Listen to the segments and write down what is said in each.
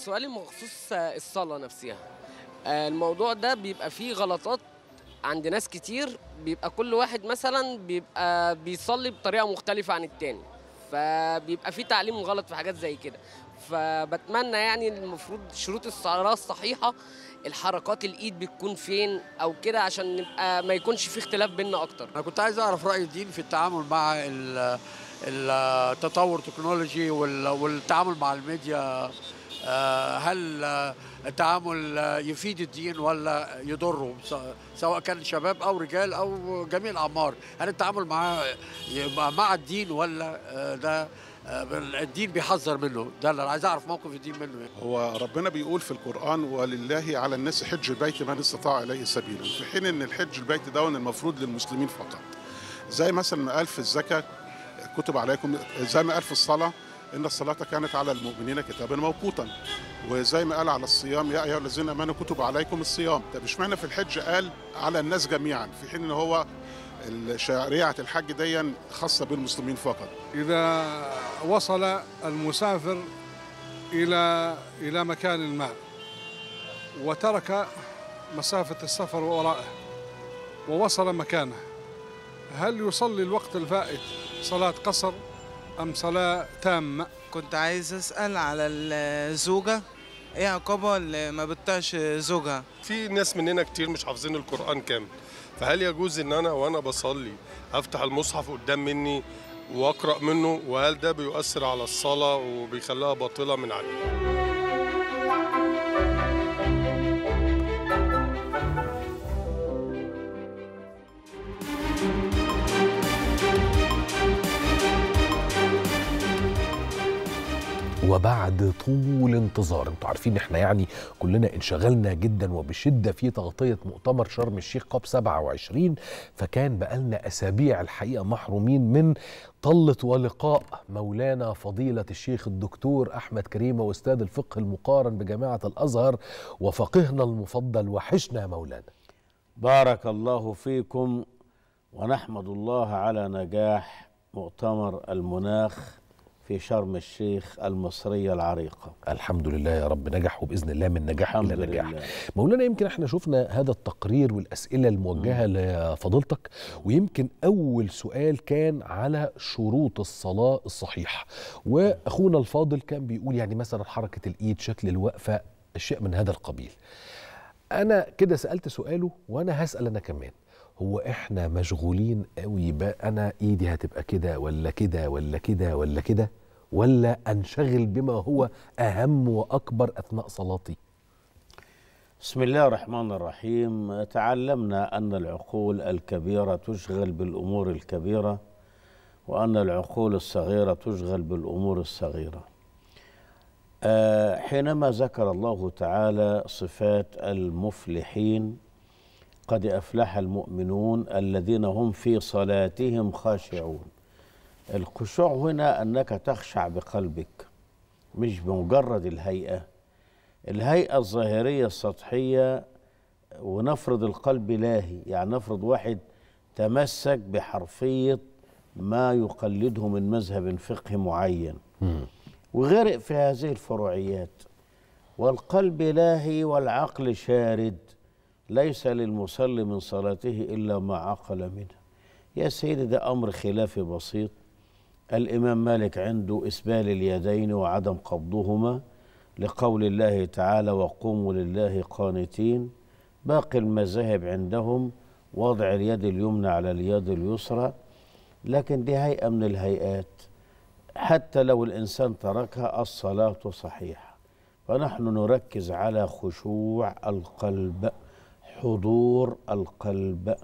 سؤالي مخصوص آه، الصلاه نفسها آه، الموضوع ده بيبقى فيه غلطات عند ناس كتير بيبقى كل واحد مثلا بيبقى بيصلي بطريقه مختلفه عن التاني فبيبقى فيه تعليم غلط في حاجات زي كده فبتمنى يعني المفروض شروط الصلاه الصحيحه الحركات الايد بتكون فين او كده عشان نبقى ما يكونش في اختلاف بينا اكتر انا كنت عايز اعرف راي الدين في التعامل مع التطور التكنولوجي والتعامل مع الميديا آه، هل آه، التعامل آه، يفيد الدين ولا يضره سواء كان شباب او رجال او جميع الاعمار هل التعامل مع مع الدين ولا ده الدين بيحذر منه ده اللي عايز اعرف موقف الدين منه يعني. هو ربنا بيقول في القران ولله على الناس حج البيت من استطاع اليه سبيلا في حين ان الحج البيت ده المفروض للمسلمين فقط زي مثلا ما قال في الزكاه كتب عليكم زي ما قال في الصلاه إن الصلاة كانت على المؤمنين كتابا موقوتا وزي ما قال على الصيام يا أيها الذين آمنوا كتب عليكم الصيام طب اشمعنى في الحج قال على الناس جميعا في حين إن هو شريعة الحج دي خاصة بالمسلمين فقط إذا وصل المسافر إلى إلى مكان ما وترك مسافة السفر وراءه ووصل مكانه هل يصلي الوقت الفائت صلاة قصر أم صلاة تامة كنت عايز أسأل على الزوجة إيه عقابها اللي ما بتطيعش زوجها في ناس مننا كتير مش حافظين القرآن كامل فهل يجوز إن أنا وأنا بصلي أفتح المصحف قدام مني وأقرأ منه وهل ده بيؤثر على الصلاة وبيخليها باطلة من عليه وبعد طول انتظار انتوا عارفين احنا يعني كلنا انشغلنا جدا وبشده في تغطيه مؤتمر شرم الشيخ قاب 27 فكان بقالنا اسابيع الحقيقه محرومين من طلة ولقاء مولانا فضيلة الشيخ الدكتور أحمد كريمة وأستاذ الفقه المقارن بجامعة الأزهر وفقهنا المفضل وحشنا مولانا بارك الله فيكم ونحمد الله على نجاح مؤتمر المناخ في شرم الشيخ المصرية العريقة الحمد لله يا رب نجح وبإذن الله من نجاح إلى نجاح مولانا يمكن احنا شفنا هذا التقرير والأسئلة الموجهة م. لفضيلتك ويمكن أول سؤال كان على شروط الصلاة الصحيحة وأخونا الفاضل كان بيقول يعني مثلا حركة الإيد شكل الوقفة أشياء من هذا القبيل أنا كده سألت سؤاله وأنا هسأل أنا كمان هو احنا مشغولين قوي بقى انا ايدي هتبقى كده ولا كده ولا كده ولا كده ولا أنشغل بما هو أهم وأكبر أثناء صلاتي بسم الله الرحمن الرحيم تعلمنا أن العقول الكبيرة تشغل بالأمور الكبيرة وأن العقول الصغيرة تشغل بالأمور الصغيرة آه، حينما ذكر الله تعالى صفات المفلحين قد أفلح المؤمنون الذين هم في صلاتهم خاشعون الخشوع هنا أنك تخشع بقلبك مش بمجرد الهيئة الهيئة الظاهرية السطحية ونفرض القلب لاهي يعني نفرض واحد تمسك بحرفية ما يقلده من مذهب فقهي معين وغرق في هذه الفروعيات والقلب لاهي والعقل شارد ليس للمصلي من صلاته إلا ما عقل منه يا سيدي ده أمر خلافي بسيط الإمام مالك عنده إسبال اليدين وعدم قبضهما لقول الله تعالى وقوموا لله قانتين باقي المذاهب عندهم وضع اليد اليمنى على اليد اليسرى لكن دي هيئة من الهيئات حتى لو الإنسان تركها الصلاة صحيحة فنحن نركز على خشوع القلب حضور القلب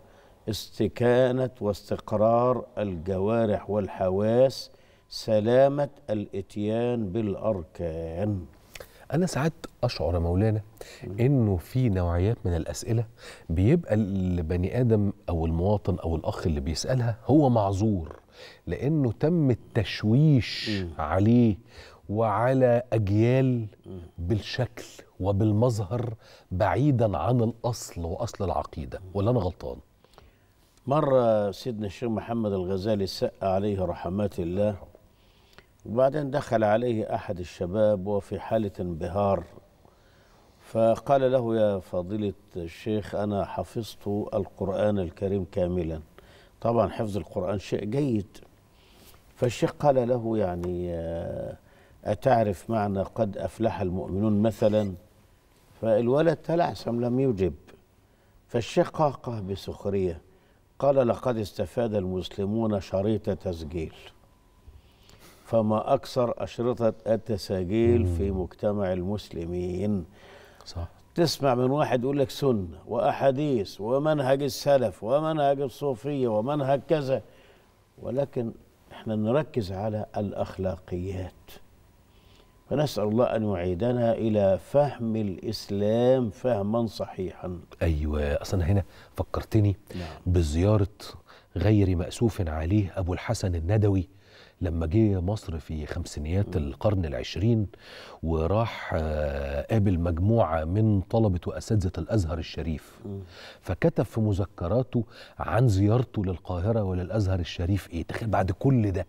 استكانة واستقرار الجوارح والحواس سلامة الاتيان بالأركان أنا ساعات أشعر مولانا إنه في نوعيات من الأسئلة بيبقى البني آدم أو المواطن أو الأخ اللي بيسألها هو معذور لأنه تم التشويش م. عليه وعلى أجيال بالشكل وبالمظهر بعيدا عن الأصل وأصل العقيدة ولا أنا غلطان؟ مرة سيدنا الشيخ محمد الغزالي سأ عليه رحمات الله وبعدين دخل عليه أحد الشباب وفي حالة انبهار فقال له يا فضيلة الشيخ أنا حفظت القرآن الكريم كاملا طبعا حفظ القرآن شيء جيد فالشيخ قال له يعني آه، أتعرف معنى قد أفلح المؤمنون مثلا فالولد تلعثم لم يجب فالشيخ قهقه بسخرية قال لقد استفاد المسلمون شريط تسجيل فما أكثر أشرطة التساجيل في مجتمع المسلمين صح تسمع من واحد يقول لك سنة وأحاديث ومنهج السلف ومنهج الصوفية ومنهج كذا ولكن احنا نركز على الأخلاقيات فنسأل الله أن يعيدنا إلى فهم الإسلام فهما صحيحا أيوة أصلا هنا فكرتني نعم. بزيارة غير مأسوف عليه أبو الحسن الندوي لما جه مصر في خمسينيات القرن العشرين وراح آه، قابل مجموعة من طلبة وأساتذة الأزهر الشريف فكتب في مذكراته عن زيارته للقاهرة وللأزهر الشريف إيه تخيل بعد كل ده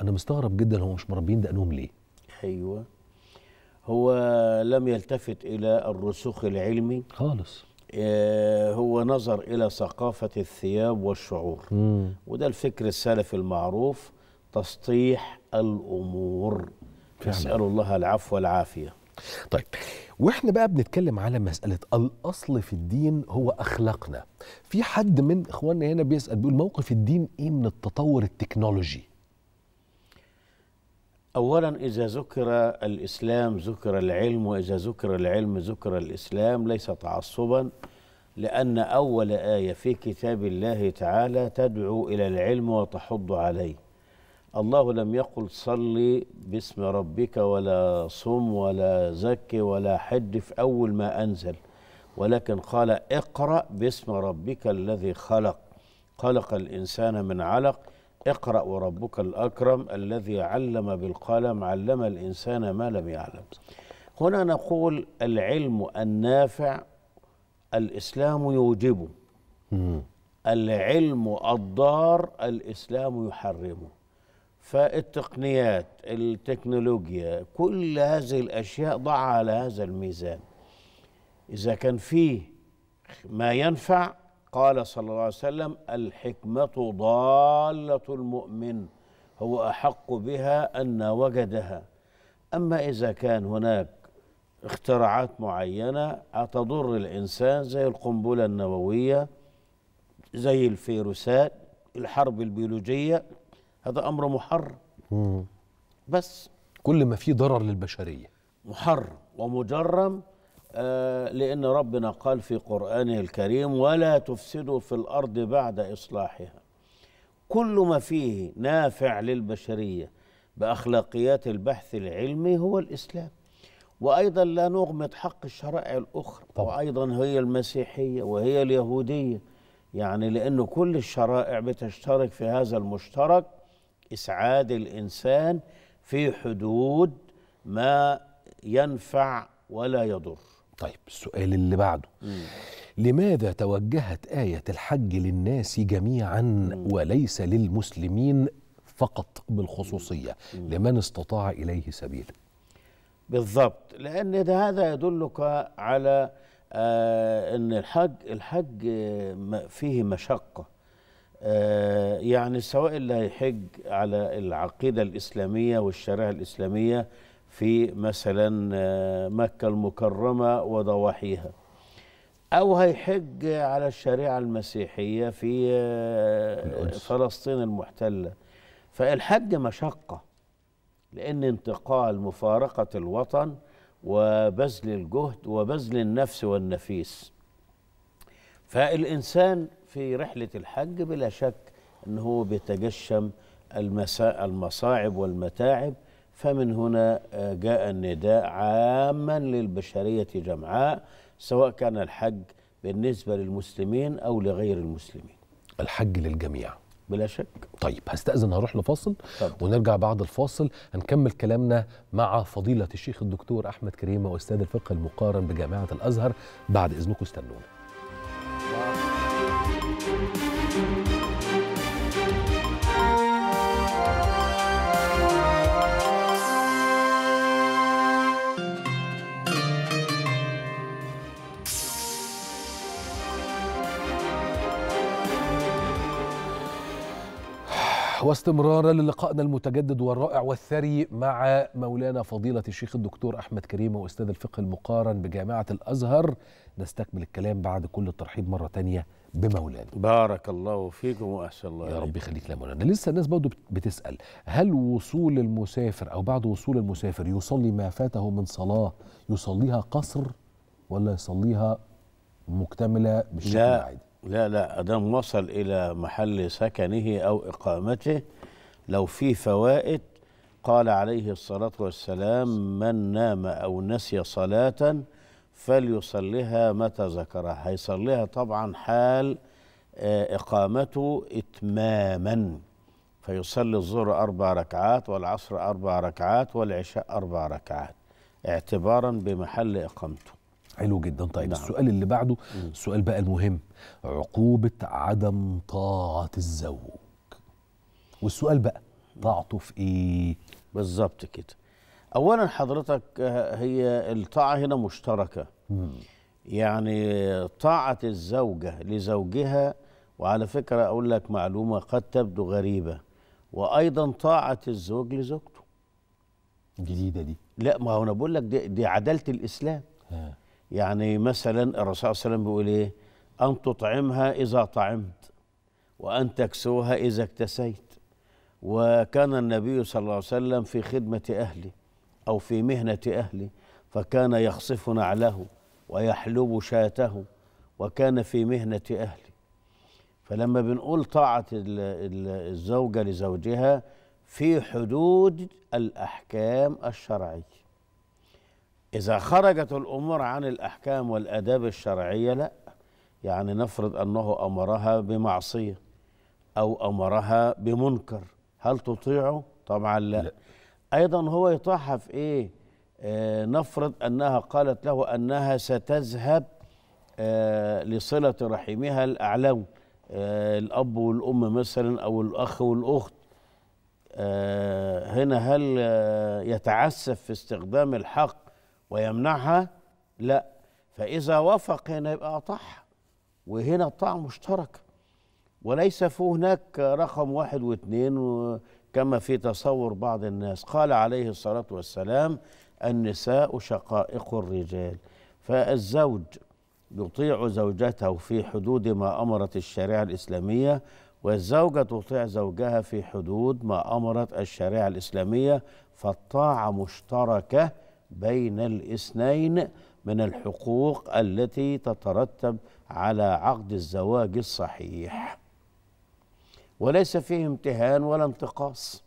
أنا مستغرب جدا هو مش مربين دقنهم ليه أيوة هو لم يلتفت إلى الرسوخ العلمي خالص آه، هو نظر إلى ثقافة الثياب والشعور مم. وده الفكر السلفي المعروف تسطيح الأمور نسأل الله العفو والعافية طيب واحنا بقى بنتكلم على مسألة الأصل في الدين هو أخلاقنا في حد من إخواننا هنا بيسأل بيقول موقف الدين إيه من التطور التكنولوجي أولا إذا ذكر الإسلام ذكر العلم وإذا ذكر العلم ذكر الإسلام ليس تعصبا لأن أول آية في كتاب الله تعالى تدعو إلى العلم وتحض عليه الله لم يقل صلي باسم ربك ولا صم ولا زك ولا حد في أول ما أنزل ولكن قال اقرأ باسم ربك الذي خلق خلق الإنسان من علق اقرأ وربك الأكرم الذي علم بالقلم علم الإنسان ما لم يعلم هنا نقول العلم النافع الإسلام يوجبه العلم الضار الإسلام يحرمه فالتقنيات التكنولوجيا كل هذه الأشياء ضع على هذا الميزان إذا كان فيه ما ينفع قال صلى الله عليه وسلم الحكمة ضالة المؤمن هو أحق بها أن وجدها أما إذا كان هناك اختراعات معينة هتضر الإنسان زي القنبلة النووية زي الفيروسات الحرب البيولوجية هذا أمر محرم بس كل ما فيه ضرر للبشرية محرم ومجرم آه، لأن ربنا قال في قرآنه الكريم ولا تفسدوا في الأرض بعد إصلاحها كل ما فيه نافع للبشرية بأخلاقيات البحث العلمي هو الإسلام وأيضا لا نغمض حق الشرائع الأخرى طبعا. وأيضا هي المسيحية وهي اليهودية يعني لأن كل الشرائع بتشترك في هذا المشترك إسعاد الإنسان في حدود ما ينفع ولا يضر طيب السؤال اللي بعده مم. لماذا توجهت آية الحج للناس جميعا مم. وليس للمسلمين فقط بالخصوصية مم. لمن استطاع إليه سبيل بالضبط لأن ده هذا يدلك على آه أن الحج الحج آه، فيه مشقة آه يعني سواء اللي هيحج على العقيدة الإسلامية والشريعة الإسلامية في مثلا آه، مكة المكرمة وضواحيها أو هيحج على الشريعة المسيحية في آه، فلسطين المحتلة فالحج مشقة لأن انتقال مفارقة الوطن وبذل الجهد وبذل النفس والنفيس فالإنسان في رحلة الحج بلا شك أنه بيتجشم المصاعب والمتاعب فمن هنا آه، جاء النداء عاما للبشرية جمعاء سواء كان الحج بالنسبة للمسلمين أو لغير المسلمين الحج للجميع بلا شك طيب هستأذن هروح لفاصل طب. ونرجع بعد الفاصل هنكمل كلامنا مع فضيلة الشيخ الدكتور أحمد كريمة وأستاذ الفقه المقارن بجامعة الأزهر بعد إذنكم استنونا واستمرارا للقائنا المتجدد والرائع والثري مع مولانا فضيلة الشيخ الدكتور أحمد كريم وأستاذ الفقه المقارن بجامعة الأزهر نستكمل الكلام بعد كل الترحيب مرة ثانيه بمولانا بارك الله فيكم وأحسن الله يا رب يخليك يا مولانا لسه الناس برضه بتسأل هل وصول المسافر أو بعد وصول المسافر يصلي ما فاته من صلاة يصليها قصر ولا يصليها مكتملة بالشكل العادي لا لا ادام وصل الى محل سكنه او اقامته لو في فوائد قال عليه الصلاه والسلام من نام او نسي صلاه فليصليها متى ذكرها هيصليها طبعا حال آه، اقامته اتماما فيصلي الظهر اربع ركعات والعصر اربع ركعات والعشاء اربع ركعات اعتبارا بمحل اقامته حلو جدا طيب نعم. السؤال اللي بعده مم. السؤال بقى المهم عقوبة عدم طاعة الزوج والسؤال بقى طاعته في ايه بالظبط كده اولا حضرتك هي الطاعة هنا مشتركة مم. يعني طاعة الزوجة لزوجها وعلى فكرة أقول لك معلومة قد تبدو غريبة وأيضا طاعة الزوج لزوجته جديدة دي لا ما هو أنا بقول لك دي, دي عدالة الإسلام يعني مثلا الرسول صلى الله عليه وسلم بيقول ايه ان تطعمها اذا طعمت وان تكسوها اذا اكتسيت وكان النبي صلى الله عليه وسلم في خدمه اهله او في مهنه اهله فكان يخصف نعله ويحلب شاته وكان في مهنه اهله فلما بنقول طاعه الزوجه لزوجها في حدود الاحكام الشرعيه إذا خرجت الأمور عن الأحكام والأداب الشرعية لا يعني نفرض أنه أمرها بمعصية أو أمرها بمنكر هل تطيعه؟ طبعا لا, لا. أيضا هو يطاعها في إيه؟ آه نفرض أنها قالت له أنها ستذهب آه لصلة رحمها الأعلام آه الأب والأم مثلا أو الأخ والأخت آه، هنا هل آه، يتعسف في استخدام الحق ويمنعها لا فإذا وافق هنا يبقى أطاعها وهنا الطاعة مشتركة وليس في هناك رقم واحد واثنين كما في تصور بعض الناس قال عليه الصلاة والسلام النساء شقائق الرجال فالزوج يطيع زوجته في حدود ما أمرت الشريعة الإسلامية والزوجة تطيع زوجها في حدود ما أمرت الشريعة الإسلامية فالطاعة مشتركة بين الاثنين من الحقوق التي تترتب على عقد الزواج الصحيح وليس فيه امتهان ولا انتقاص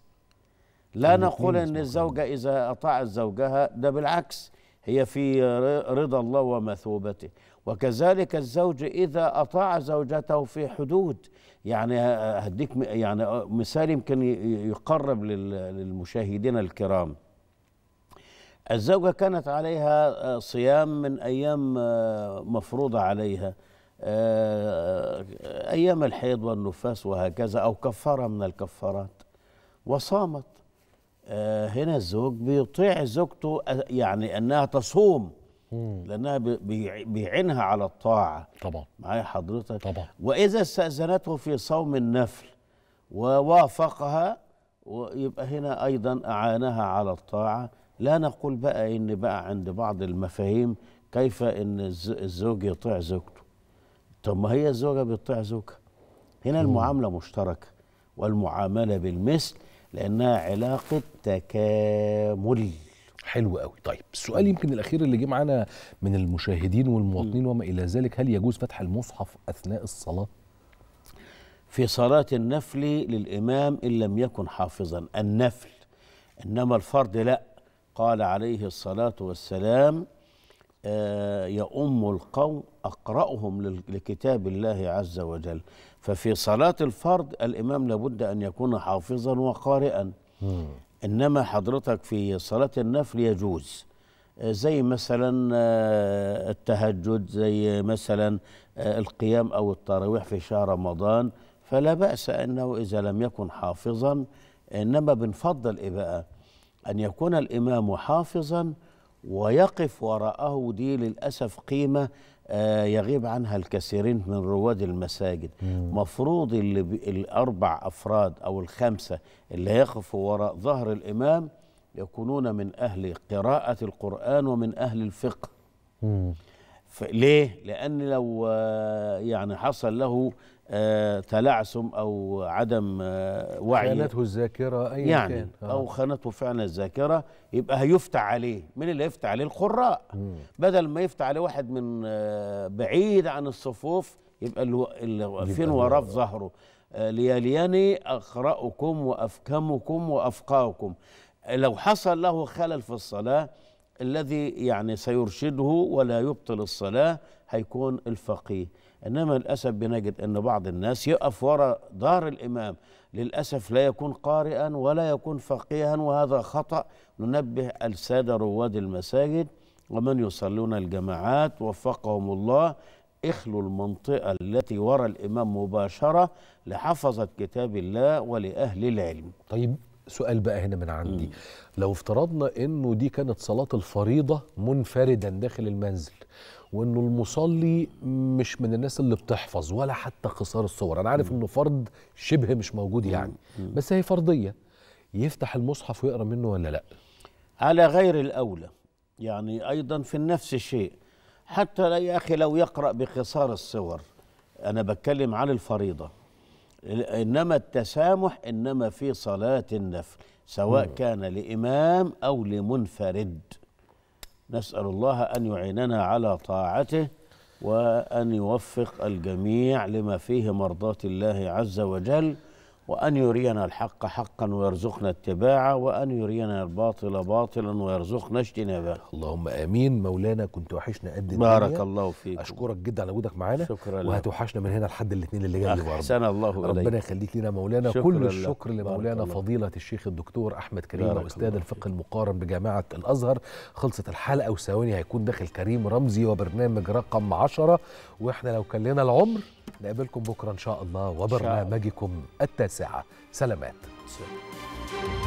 لا طيب، نقول ان الزوجه اذا اطاعت زوجها ده بالعكس هي في رضا الله ومثوبته وكذلك الزوج اذا اطاع زوجته في حدود يعني هديك يعني مثال يمكن يقرب للمشاهدين الكرام الزوجة كانت عليها آه، صيام من أيام آه، مفروضة عليها آه، أيام الحيض والنفاس وهكذا أو كفارة من الكفارات وصامت هنا الزوج بيطيع زوجته يعني أنها تصوم لأنها بيعينها على الطاعة طبعا معايا حضرتك طبعا وإذا استأذنته في صوم النفل ووافقها ويبقى هنا أيضا أعانها على الطاعة لا نقول بقى ان بقى عند بعض المفاهيم كيف ان الزوج يطيع زوجته طب ما هي الزوجه بتطيع زوجها هنا المعامله مشتركه والمعامله بالمثل لانها علاقه تكامل حلو قوي طيب السؤال يمكن الاخير اللي جه معانا من المشاهدين والمواطنين وما الى ذلك هل يجوز فتح المصحف اثناء الصلاه في صلاه النفل للامام ان لم يكن حافظا النفل انما الفرض لا قال عليه الصلاة والسلام آه، يؤم القوم أقرأهم لكتاب الله عز وجل ففي صلاة الفرض الإمام لابد أن يكون حافظا وقارئا إنما حضرتك في صلاة النفل يجوز آه، زي مثلا آه، التهجد زي مثلا القيام أو التراويح في شهر رمضان فلا بأس أنه إذا لم يكن حافظا إنما بنفضل إيه بقى أن يكون الإمام حافظا ويقف وراءه دي للأسف قيمة آه، يغيب عنها الكثيرين من رواد المساجد مم. مفروض اللي الأربع أفراد أو الخمسة اللي يقفوا وراء ظهر الإمام يكونون من أهل قراءة القرآن ومن أهل الفقه ليه؟ لأن لو آه، يعني حصل له آه، تلعثم او عدم آه، وعي خانته الذاكره ايا يعني كان آه. او خانته فعلا الذاكره يبقى هيفتح عليه مين اللي هيفتح عليه القراء بدل ما يفتح عليه واحد من آه، بعيد عن الصفوف يبقى اللي واقفين وراه في ظهره ليالياني اقراكم وافكمكم وافقاكم لو حصل له خلل في الصلاه الذي يعني سيرشده ولا يبطل الصلاه هيكون الفقيه انما للاسف بنجد ان بعض الناس يقف وراء دار الامام للاسف لا يكون قارئا ولا يكون فقيها وهذا خطا ننبه الساده رواد المساجد ومن يصلون الجماعات وفقهم الله اخلوا المنطقة التي وراء الإمام مباشرة لحفظة كتاب الله ولأهل العلم طيب سؤال بقى هنا من عندي م. لو افترضنا أنه دي كانت صلاة الفريضة منفردا داخل المنزل وانه المصلي مش من الناس اللي بتحفظ ولا حتى خسار الصور انا عارف انه فرض شبه مش موجود يعني بس هي فرضيه يفتح المصحف ويقرا منه ولا لا على غير الاولى يعني ايضا في نفس الشيء حتى يا اخي لو يقرا بخسار الصور انا بتكلم عن الفريضه انما التسامح انما في صلاه النفل سواء كان لامام او لمنفرد نسال الله ان يعيننا على طاعته وان يوفق الجميع لما فيه مرضاه الله عز وجل وأن يرينا الحق حقا ويرزقنا اتباعه وأن يرينا الباطل باطلا ويرزقنا اجتنابه اللهم آمين مولانا كنت وحشنا قد الدنيا بارك الله فيك أشكرك جدا على وجودك معانا شكرا لك وهتوحشنا من هنا لحد الاثنين اللي جاي أحسن الله إليك ربنا يخليك لنا مولانا كل الشكر لمولانا فضيلة الشيخ الدكتور أحمد كريم أستاذ الفقه المقارن بجامعة الأزهر خلصت الحلقة وثواني هيكون داخل كريم رمزي وبرنامج رقم 10 وإحنا لو كان لنا العمر نقابلكم بكرة إن شاء الله وبرنامجكم التاسعة سلامات, سلام.